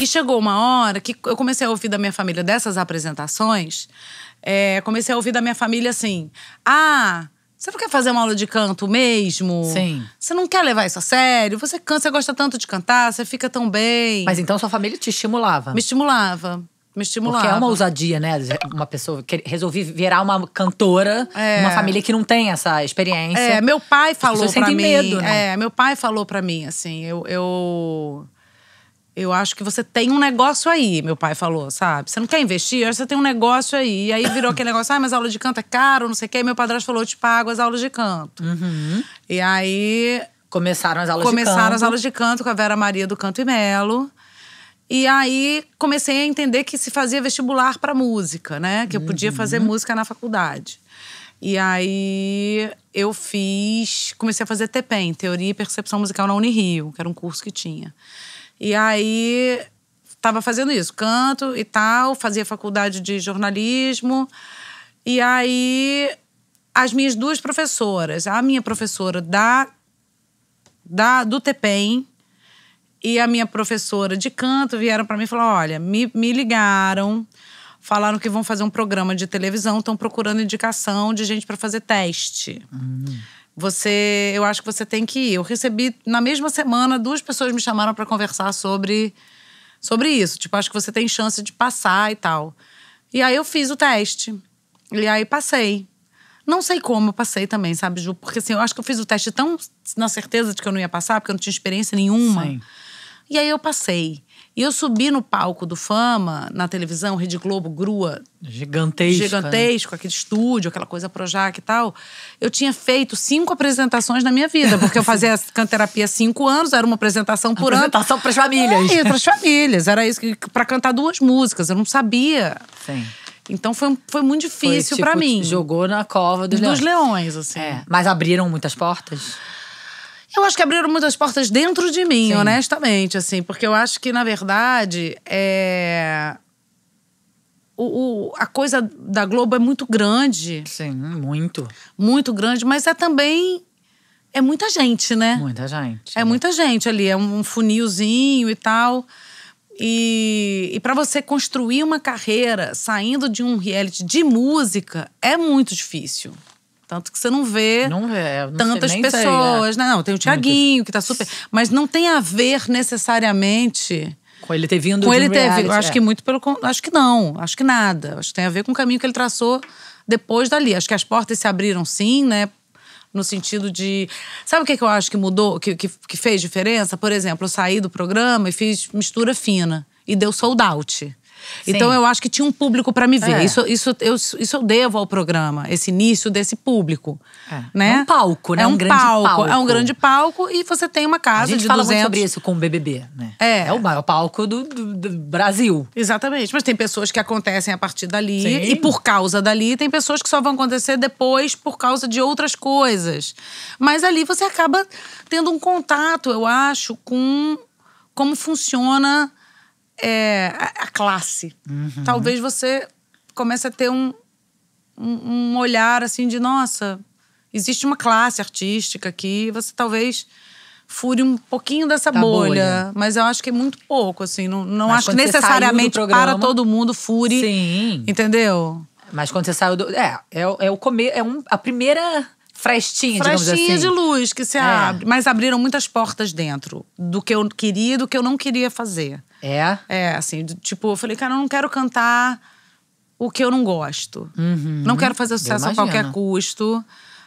E chegou uma hora que eu comecei a ouvir da minha família dessas apresentações, é, comecei a ouvir da minha família assim: ah, você não quer fazer uma aula de canto mesmo? Sim. Você não quer levar isso a sério? Você cansa, você gosta tanto de cantar, você fica tão bem. Mas então sua família te estimulava? Me estimulava. Me estimulava. Porque é uma ousadia, né? Uma pessoa que resolvi virar uma cantora, é. uma família que não tem essa experiência. É, meu pai falou para mim. Medo, né? É, meu pai falou para mim assim, eu, eu eu acho que você tem um negócio aí, meu pai falou, sabe? Você não quer investir? Você tem um negócio aí. E aí virou aquele negócio, ah, mas aula de canto é caro, não sei o quê. E meu padrasto falou, eu te pago as aulas de canto. Uhum. E aí… Começaram as aulas começaram de canto. Começaram as aulas de canto com a Vera Maria do Canto e Melo. E aí comecei a entender que se fazia vestibular para música, né? Que eu podia uhum. fazer música na faculdade. E aí eu fiz, comecei a fazer TPEM, Teoria e Percepção Musical na Unirio, que era um curso que tinha. E aí estava fazendo isso, canto e tal, fazia faculdade de jornalismo. E aí as minhas duas professoras, a minha professora da, da do TPEM e a minha professora de canto vieram para mim e falaram: olha, me, me ligaram, falaram que vão fazer um programa de televisão, estão procurando indicação de gente para fazer teste. Hum. Você, eu acho que você tem que ir. Eu recebi na mesma semana duas pessoas me chamaram para conversar sobre sobre isso, tipo, acho que você tem chance de passar e tal. E aí eu fiz o teste. E aí passei. Não sei como eu passei também, sabe, Ju? Porque assim, eu acho que eu fiz o teste tão na certeza de que eu não ia passar, porque eu não tinha experiência nenhuma. Sim. E aí eu passei. E eu subi no palco do Fama, na televisão, Rede Globo, grua. Né? Gigantesco. Gigantesco, né? aquele estúdio, aquela coisa Projac e tal. Eu tinha feito cinco apresentações na minha vida, porque eu fazia canterapia cinco anos, era uma apresentação por ano. Apresentação para as famílias. É, para as famílias. Era isso, para cantar duas músicas. Eu não sabia. Sim. Então foi, foi muito difícil tipo, para mim. Jogou na cova dos, dos leões. leões assim. É. Mas abriram muitas portas? Eu acho que abriram muitas portas dentro de mim, Sim. honestamente, assim, porque eu acho que, na verdade, é. O, o, a coisa da Globo é muito grande. Sim, muito. Muito grande, mas é também. É muita gente, né? Muita gente. É né? muita gente ali, é um funilzinho e tal. E, e para você construir uma carreira saindo de um reality de música é muito difícil. Tanto que você não vê, não vê é, não tantas é pessoas. Sei, né? Não, tem o Tiaguinho, que tá super. Mas não tem a ver necessariamente. Com ele ter vindo com ele ter reality, Acho é. que muito pelo. Acho que não, acho que nada. Acho que tem a ver com o caminho que ele traçou depois dali. Acho que as portas se abriram sim, né? No sentido de. Sabe o que, que eu acho que mudou, que, que, que fez diferença? Por exemplo, eu saí do programa e fiz mistura fina. E deu sold out. Então eu acho que tinha um público para me ver. É. Isso, isso, eu, isso eu devo ao programa, esse início desse público. É, né? é um palco, né? É um, um grande palco, palco, É um grande palco e você tem uma casa de 200… A gente fala 200... muito sobre isso com o BBB, né? É. É o maior palco do, do, do, Brasil. Exatamente. Mas tem pessoas que acontecem a partir dali Sim. e por causa dali. Tem pessoas que só vão acontecer depois por causa de outras coisas. Mas ali você acaba tendo um contato, eu acho, com como funciona… É, classe. Uhum. Talvez você comece a ter um, um, um olhar assim de, nossa, existe uma classe artística aqui, você talvez fure um pouquinho dessa bolha, bolha, Mas eu acho que é muito pouco, assim. Não, não acho que necessariamente programa, para todo mundo fure. Sim. Entendeu? Mas quando você saiu do. É, é, é o comer. É um, a primeira frestinha, digamos frestinha assim. de luz que se é. abre. Mas abriram muitas portas dentro do que eu queria e do que eu não queria fazer. É? É, assim, tipo, eu falei, cara, eu não quero cantar o que eu não gosto. Uhum. Não quero fazer sucesso a qualquer custo.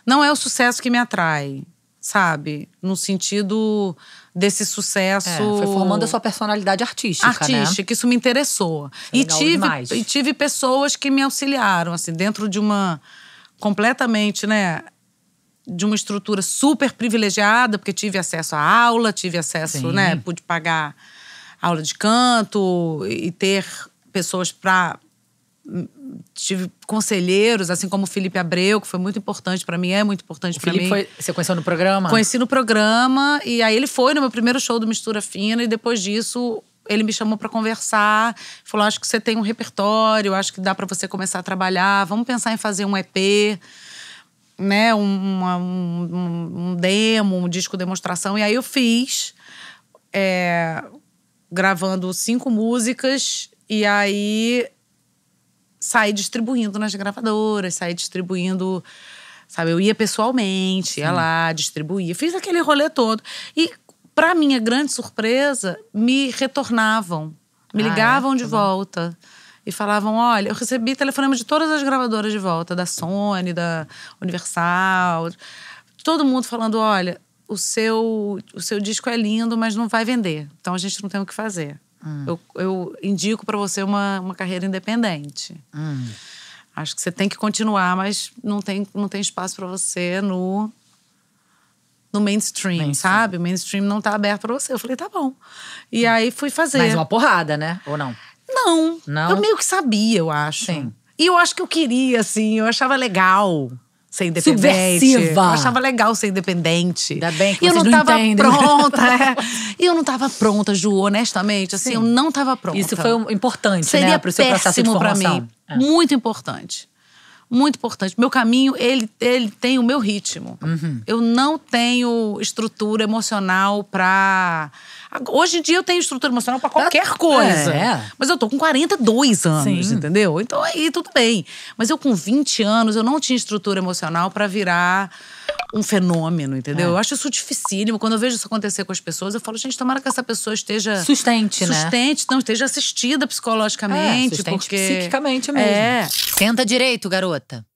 Não é o sucesso que me atrai, sabe? No sentido desse sucesso. É, foi formando a sua personalidade artística. Né? Artística, né? isso me interessou. É e, tive, e tive pessoas que me auxiliaram, assim, dentro de uma. completamente, né? de uma estrutura super privilegiada, porque tive acesso à aula, tive acesso, Sim. né? Pude pagar aula de canto e ter pessoas para hum, tive conselheiros, assim como o Felipe Abreu, que foi muito importante para mim, é muito importante para mim. Foi, você conheceu no programa? Conheci no programa e aí ele foi no meu primeiro show do Mistura Fina e depois disso ele me chamou para conversar, falou: "Acho que você tem um repertório, acho que dá para você começar a trabalhar, vamos pensar em fazer um EP" né, uma, um, um demo, um disco demonstração. E aí eu fiz, é, gravando cinco músicas, e aí saí distribuindo nas gravadoras, saí distribuindo. Sabe, eu ia pessoalmente, Sim. ia lá, distribuía, fiz aquele rolê todo. E, para minha grande surpresa, me retornavam, me ah, é? ligavam é? de volta. Bom e falavam: olha, eu recebi telefonema de todas as gravadoras de volta, da Sony, da Universal, todo mundo falando: olha, o seu, o seu disco é lindo, mas não vai vender, então a gente não tem o que fazer. Hum. Eu, eu, indico para você uma, uma carreira independente. Hum. Acho que você tem que continuar, mas não tem, não tem espaço para você no no mainstream, mainstream, sabe? O mainstream não tá aberto para você. Eu falei, tá bom. E aí fui fazer. mais uma porrada, né? Ou não? Não. Não. Eu meio que sabia, eu acho. Sim. E eu acho que eu queria, assim, eu achava legal ser independente. Subversiva. Eu achava legal ser independente. Ainda bem que e eu não, não tava entendem. pronta. é. E eu não tava pronta, Ju, honestamente. Assim, Sim. eu não tava pronta. Isso foi importante, Seria né, Seria seu processo de Pra mim. É. Muito importante muito importante. Meu caminho, ele, ele tem o meu ritmo. Uhum. Eu não tenho estrutura emocional para Hoje em dia eu tenho estrutura emocional para qualquer ah, coisa. É. Mas eu tô com 42 anos, Sim. entendeu? Então aí tudo bem. Mas eu com 20 anos, eu não tinha estrutura emocional para virar um fenômeno, entendeu? É. Eu acho isso dificílimo. Quando eu vejo isso acontecer com as pessoas, eu falo, gente, tomara que essa pessoa esteja. Sustente, né? Sustente, não, esteja assistida psicologicamente. É, sustente porque... psiquicamente mesmo. É. Senta direito, garota.